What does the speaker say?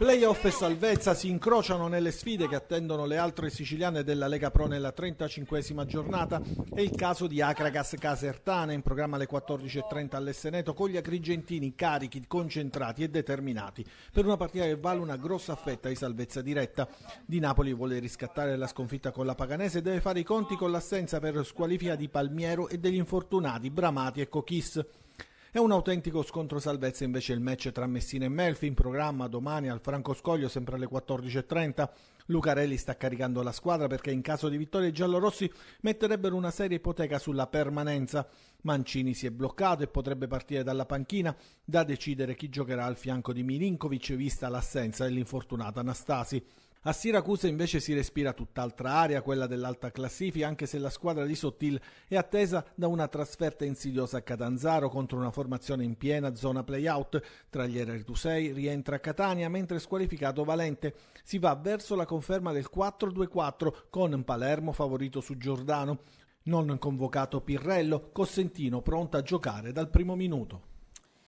Playoff e salvezza si incrociano nelle sfide che attendono le altre siciliane della Lega Pro nella 35esima giornata. È il caso di Acragas Casertana in programma alle 14.30 all'Esseneto con gli agrigentini carichi, concentrati e determinati per una partita che vale una grossa fetta di salvezza diretta. Di Napoli vuole riscattare la sconfitta con la Paganese e deve fare i conti con l'assenza per squalifica di Palmiero e degli infortunati Bramati e Cochis. È un autentico scontro salvezza invece il match tra Messina e Melfi in programma domani al Franco Scoglio sempre alle 14.30. Lucarelli sta caricando la squadra perché in caso di vittoria i giallorossi metterebbero una seria ipoteca sulla permanenza. Mancini si è bloccato e potrebbe partire dalla panchina da decidere chi giocherà al fianco di Milinkovic vista l'assenza dell'infortunata Anastasi. A Siracusa invece si respira tutt'altra aria, quella dell'alta classifica, anche se la squadra di Sottil è attesa da una trasferta insidiosa a Catanzaro contro una formazione in piena zona playout. Tra gli Eretusei rientra Catania, mentre squalificato Valente. Si va verso la conferma del 4-2-4 con Palermo favorito su Giordano. Non convocato Pirrello, Cosentino pronto a giocare dal primo minuto.